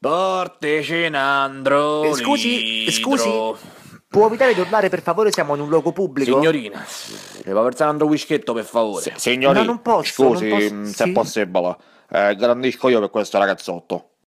Porteci Nandro. Scusi, scusi. Può evitare di urlare per favore? Siamo in un luogo pubblico. Signorina, devo versare un whisketto per favore. Se, signorina, no, non posso, scusi, non posso, se sì. è possibile. Eh, grandisco io per questo ragazzotto.